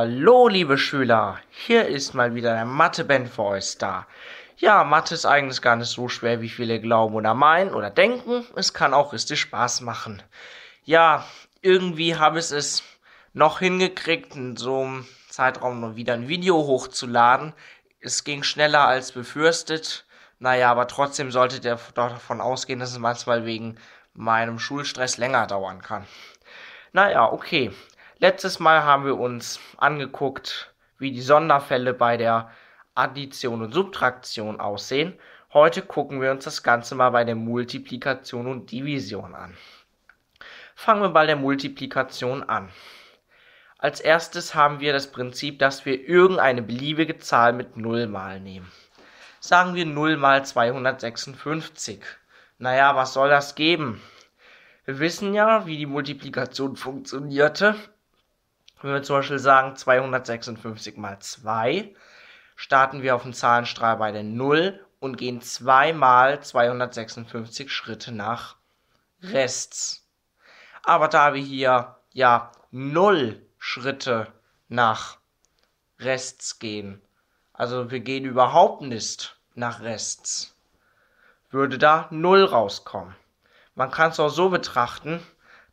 Hallo, liebe Schüler, hier ist mal wieder der Mathe-Ben für euch da. Ja, Mathe ist eigentlich gar nicht so schwer, wie viele glauben oder meinen oder denken. Es kann auch richtig Spaß machen. Ja, irgendwie habe ich es noch hingekriegt, in so einem Zeitraum nur wieder ein Video hochzuladen. Es ging schneller als befürchtet. Naja, aber trotzdem solltet ihr davon ausgehen, dass es manchmal wegen meinem Schulstress länger dauern kann. Naja, okay. Letztes Mal haben wir uns angeguckt, wie die Sonderfälle bei der Addition und Subtraktion aussehen. Heute gucken wir uns das Ganze mal bei der Multiplikation und Division an. Fangen wir bei der Multiplikation an. Als erstes haben wir das Prinzip, dass wir irgendeine beliebige Zahl mit 0 mal nehmen. Sagen wir 0 mal 256. Naja, was soll das geben? Wir wissen ja, wie die Multiplikation funktionierte wenn wir zum Beispiel sagen 256 mal 2, starten wir auf dem Zahlenstrahl bei der 0 und gehen zweimal 256 Schritte nach rechts. Aber da wir hier ja 0 Schritte nach rechts gehen, also wir gehen überhaupt nicht nach rechts, würde da 0 rauskommen. Man kann es auch so betrachten,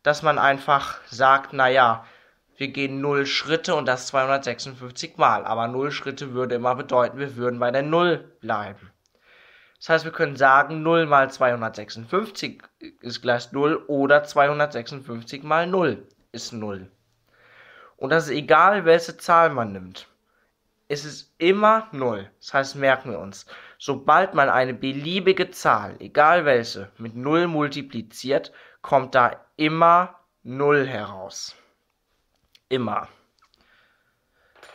dass man einfach sagt, naja, wir gehen 0 Schritte und das 256 Mal. Aber 0 Schritte würde immer bedeuten, wir würden bei der 0 bleiben. Das heißt, wir können sagen, 0 mal 256 ist gleich 0 oder 256 mal 0 ist 0. Und das ist egal, welche Zahl man nimmt. Es ist immer 0. Das heißt, merken wir uns, sobald man eine beliebige Zahl, egal welche, mit 0 multipliziert, kommt da immer 0 heraus immer.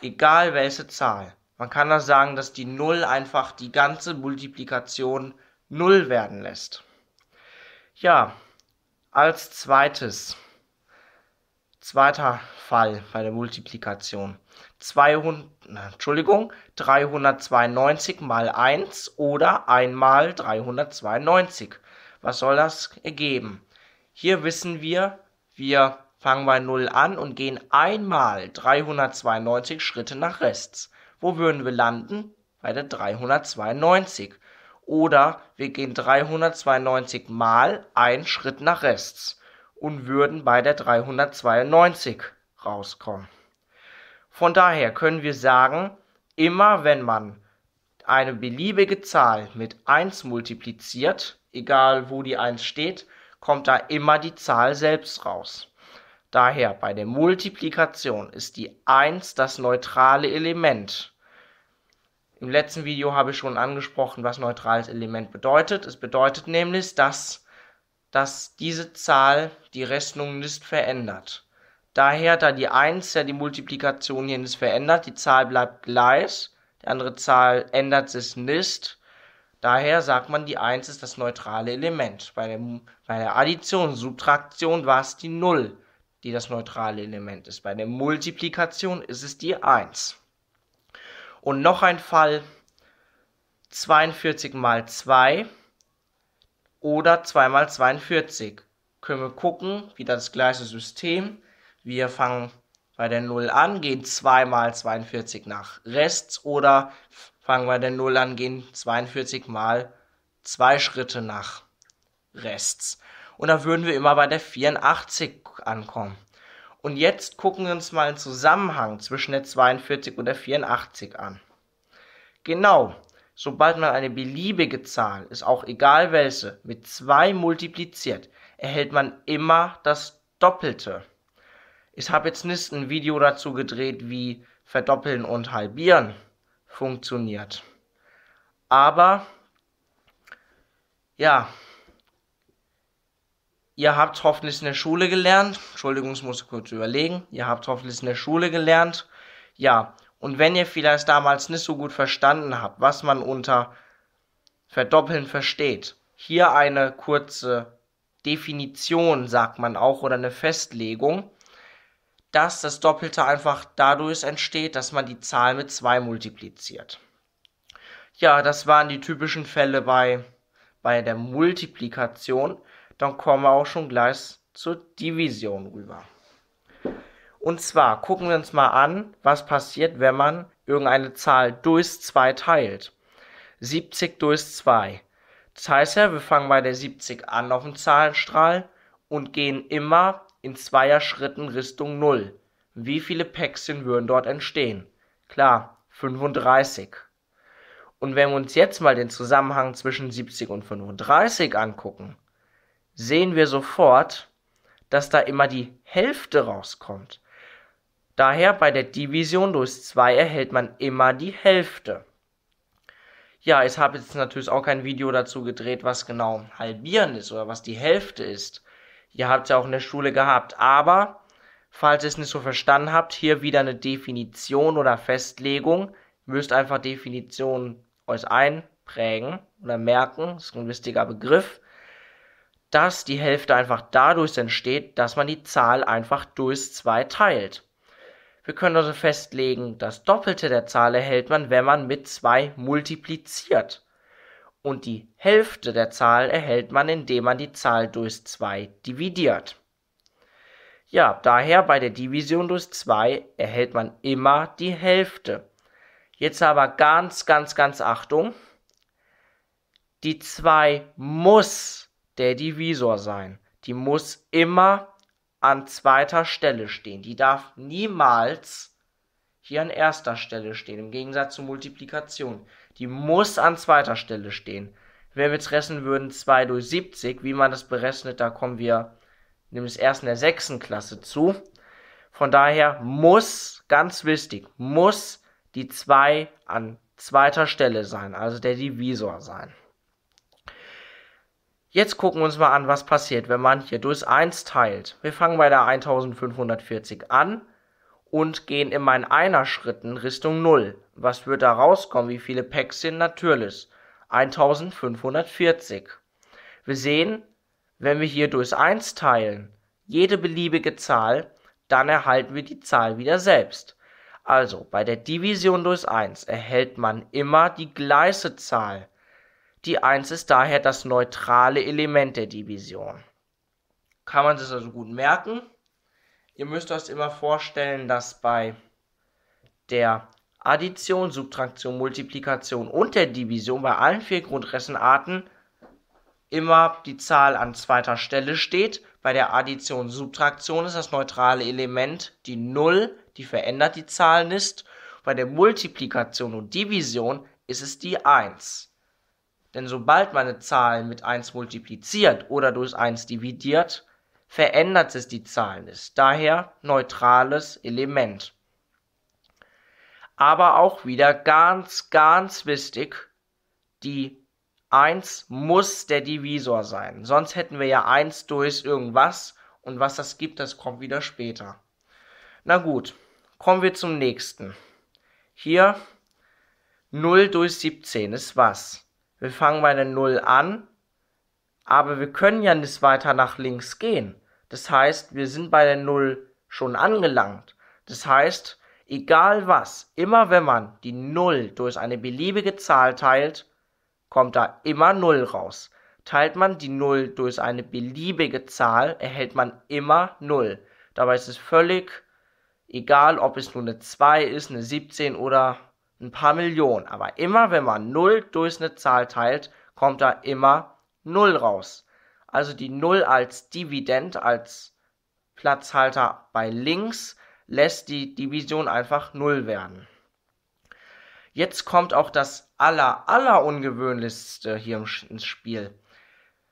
Egal welche Zahl. Man kann auch sagen, dass die 0 einfach die ganze Multiplikation 0 werden lässt. Ja, als zweites, zweiter Fall bei der Multiplikation. 200, Entschuldigung, 392 mal 1 oder 1 mal 392. Was soll das ergeben? Hier wissen wir, wir fangen bei Null an und gehen einmal 392 Schritte nach rechts. Wo würden wir landen? Bei der 392. Oder wir gehen 392 mal einen Schritt nach rechts und würden bei der 392 rauskommen. Von daher können wir sagen, immer wenn man eine beliebige Zahl mit 1 multipliziert, egal wo die 1 steht, kommt da immer die Zahl selbst raus. Daher bei der Multiplikation ist die 1 das neutrale Element. Im letzten Video habe ich schon angesprochen, was neutrales Element bedeutet. Es bedeutet nämlich, dass, dass diese Zahl die Rechnung nicht verändert. Daher, da die 1 ja die Multiplikation hier nicht verändert, die Zahl bleibt gleich, die andere Zahl ändert sich nicht. Daher sagt man, die 1 ist das neutrale Element. Bei der, bei der Addition, Subtraktion war es die 0 die das neutrale Element ist. Bei der Multiplikation ist es die 1. Und noch ein Fall 42 mal 2 oder 2 mal 42. Können wir gucken, wieder das gleiche System. Wir fangen bei der 0 an, gehen 2 mal 42 nach rechts oder fangen bei der 0 an, gehen 42 mal 2 Schritte nach rechts. Und da würden wir immer bei der 84 ankommen. Und jetzt gucken wir uns mal einen Zusammenhang zwischen der 42 und der 84 an. Genau, sobald man eine beliebige Zahl, ist auch egal welche, mit 2 multipliziert, erhält man immer das Doppelte. Ich habe jetzt nicht ein Video dazu gedreht, wie Verdoppeln und Halbieren funktioniert. Aber, ja, ihr habt hoffentlich in der Schule gelernt. Entschuldigung, ich muss kurz überlegen. Ihr habt hoffentlich in der Schule gelernt. Ja, und wenn ihr vielleicht damals nicht so gut verstanden habt, was man unter Verdoppeln versteht, hier eine kurze Definition, sagt man auch, oder eine Festlegung, dass das Doppelte einfach dadurch entsteht, dass man die Zahl mit 2 multipliziert. Ja, das waren die typischen Fälle bei, bei der Multiplikation dann kommen wir auch schon gleich zur Division rüber. Und zwar gucken wir uns mal an, was passiert, wenn man irgendeine Zahl durch 2 teilt. 70 durch 2. Das heißt ja, wir fangen bei der 70 an auf dem Zahlenstrahl und gehen immer in zweier Schritten Richtung 0. Wie viele Päckchen würden dort entstehen? Klar, 35. Und wenn wir uns jetzt mal den Zusammenhang zwischen 70 und 35 angucken, sehen wir sofort, dass da immer die Hälfte rauskommt. Daher bei der Division durch 2 erhält man immer die Hälfte. Ja, ich habe jetzt natürlich auch kein Video dazu gedreht, was genau halbieren ist oder was die Hälfte ist. Ihr habt es ja auch in der Schule gehabt, aber falls ihr es nicht so verstanden habt, hier wieder eine Definition oder Festlegung. Ihr müsst einfach Definitionen euch einprägen oder merken, das ist ein wichtiger Begriff dass die Hälfte einfach dadurch entsteht, dass man die Zahl einfach durch 2 teilt. Wir können also festlegen, das Doppelte der Zahl erhält man, wenn man mit 2 multipliziert. Und die Hälfte der Zahl erhält man, indem man die Zahl durch 2 dividiert. Ja, daher bei der Division durch 2 erhält man immer die Hälfte. Jetzt aber ganz, ganz, ganz Achtung. Die 2 muss der Divisor sein. Die muss immer an zweiter Stelle stehen. Die darf niemals hier an erster Stelle stehen, im Gegensatz zur Multiplikation. Die muss an zweiter Stelle stehen. Wenn wir jetzt rechnen würden 2 durch 70, wie man das berechnet, da kommen wir nämlich erst in der sechsten Klasse zu. Von daher muss, ganz wichtig, muss die 2 an zweiter Stelle sein, also der Divisor sein. Jetzt gucken wir uns mal an, was passiert, wenn man hier durch 1 teilt. Wir fangen bei der 1540 an und gehen immer in einer Schritten Richtung 0. Was wird da rauskommen? Wie viele Packs sind natürlich? 1540. Wir sehen, wenn wir hier durch 1 teilen, jede beliebige Zahl, dann erhalten wir die Zahl wieder selbst. Also bei der Division durch 1 erhält man immer die gleiche Zahl. Die 1 ist daher das neutrale Element der Division. Kann man sich also gut merken. Ihr müsst euch immer vorstellen, dass bei der Addition, Subtraktion, Multiplikation und der Division bei allen vier Grundressenarten immer die Zahl an zweiter Stelle steht. Bei der Addition, Subtraktion ist das neutrale Element die 0, die verändert die Zahlen ist. Bei der Multiplikation und Division ist es die 1. Denn sobald man eine Zahl mit 1 multipliziert oder durch 1 dividiert, verändert es die Zahlen, nicht. Daher neutrales Element. Aber auch wieder ganz, ganz wichtig, die 1 muss der Divisor sein. Sonst hätten wir ja 1 durch irgendwas und was das gibt, das kommt wieder später. Na gut, kommen wir zum nächsten. Hier 0 durch 17 ist was? wir fangen bei der 0 an, aber wir können ja nicht weiter nach links gehen. Das heißt, wir sind bei der 0 schon angelangt. Das heißt, egal was, immer wenn man die 0 durch eine beliebige Zahl teilt, kommt da immer 0 raus. Teilt man die 0 durch eine beliebige Zahl, erhält man immer 0. Dabei ist es völlig egal, ob es nur eine 2 ist, eine 17 oder ein paar Millionen. Aber immer wenn man 0 durch eine Zahl teilt, kommt da immer 0 raus. Also die 0 als Dividend, als Platzhalter bei links, lässt die Division einfach 0 werden. Jetzt kommt auch das aller, aller ungewöhnlichste hier ins Spiel.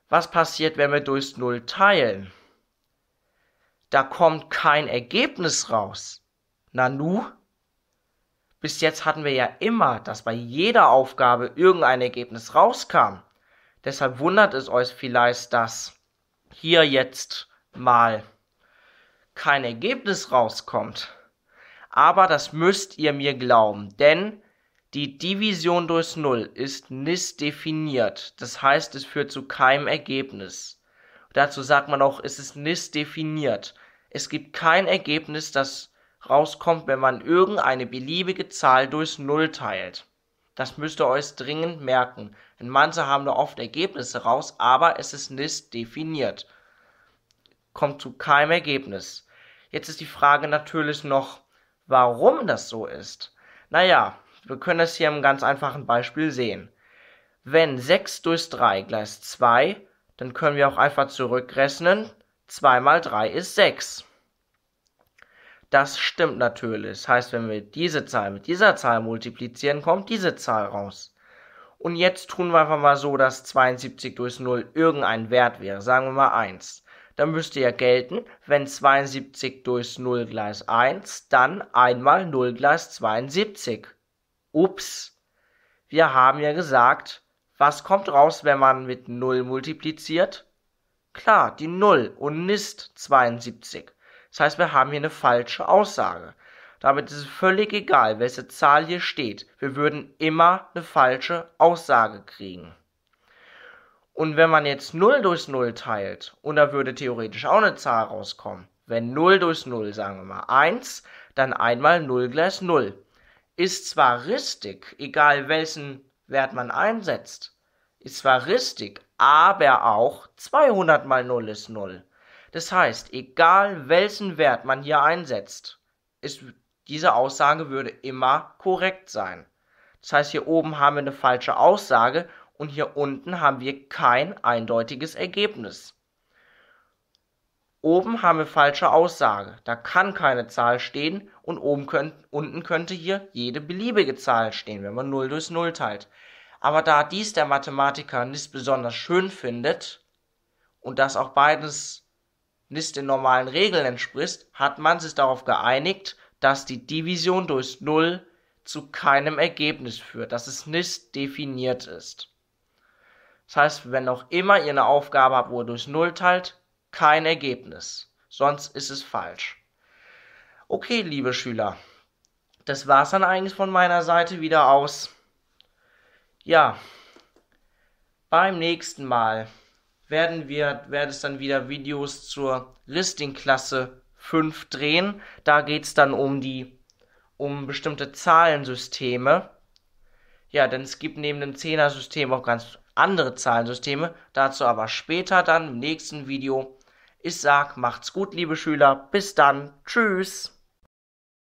Was passiert, wenn wir durchs Null teilen? Da kommt kein Ergebnis raus. Nanu, bis jetzt hatten wir ja immer, dass bei jeder Aufgabe irgendein Ergebnis rauskam. Deshalb wundert es euch vielleicht, dass hier jetzt mal kein Ergebnis rauskommt. Aber das müsst ihr mir glauben, denn die Division durch Null ist nicht definiert. Das heißt, es führt zu keinem Ergebnis. Dazu sagt man auch, es ist nicht definiert. Es gibt kein Ergebnis, das rauskommt, wenn man irgendeine beliebige Zahl durch 0 teilt. Das müsst ihr euch dringend merken. In manche haben da oft Ergebnisse raus, aber es ist nicht definiert. Kommt zu keinem Ergebnis. Jetzt ist die Frage natürlich noch, warum das so ist. Naja, wir können das hier im ganz einfachen Beispiel sehen. Wenn 6 durch 3 gleich 2, dann können wir auch einfach zurückrechnen. 2 mal 3 ist 6. Das stimmt natürlich. Das heißt, wenn wir diese Zahl mit dieser Zahl multiplizieren, kommt diese Zahl raus. Und jetzt tun wir einfach mal so, dass 72 durch 0 irgendein Wert wäre. Sagen wir mal 1. Dann müsste ja gelten, wenn 72 durch 0 gleich 1, dann einmal 0 gleich 72. Ups. Wir haben ja gesagt, was kommt raus, wenn man mit 0 multipliziert? Klar, die 0 und nicht 72. Das heißt, wir haben hier eine falsche Aussage. Damit ist es völlig egal, welche Zahl hier steht. Wir würden immer eine falsche Aussage kriegen. Und wenn man jetzt 0 durch 0 teilt, und da würde theoretisch auch eine Zahl rauskommen, wenn 0 durch 0, sagen wir mal 1, dann einmal 0 gleich 0. Ist zwar richtig, egal welchen Wert man einsetzt, ist zwar richtig, aber auch 200 mal 0 ist 0. Das heißt, egal welchen Wert man hier einsetzt, ist, diese Aussage würde immer korrekt sein. Das heißt, hier oben haben wir eine falsche Aussage und hier unten haben wir kein eindeutiges Ergebnis. Oben haben wir falsche Aussage, da kann keine Zahl stehen und oben könnt, unten könnte hier jede beliebige Zahl stehen, wenn man 0 durch 0 teilt. Aber da dies der Mathematiker nicht besonders schön findet und das auch beides nicht den normalen Regeln entspricht, hat man sich darauf geeinigt, dass die Division durch Null zu keinem Ergebnis führt, dass es nicht definiert ist. Das heißt, wenn auch immer ihr eine Aufgabe habt, wo ihr durch Null teilt, kein Ergebnis. Sonst ist es falsch. Okay, liebe Schüler, das war's dann eigentlich von meiner Seite wieder aus. Ja, beim nächsten Mal werden wir, werde es dann wieder Videos zur Listing-Klasse 5 drehen. Da geht es dann um die, um bestimmte Zahlensysteme. Ja, denn es gibt neben dem 10er-System auch ganz andere Zahlensysteme. Dazu aber später dann im nächsten Video. Ich sag, macht's gut, liebe Schüler. Bis dann. Tschüss.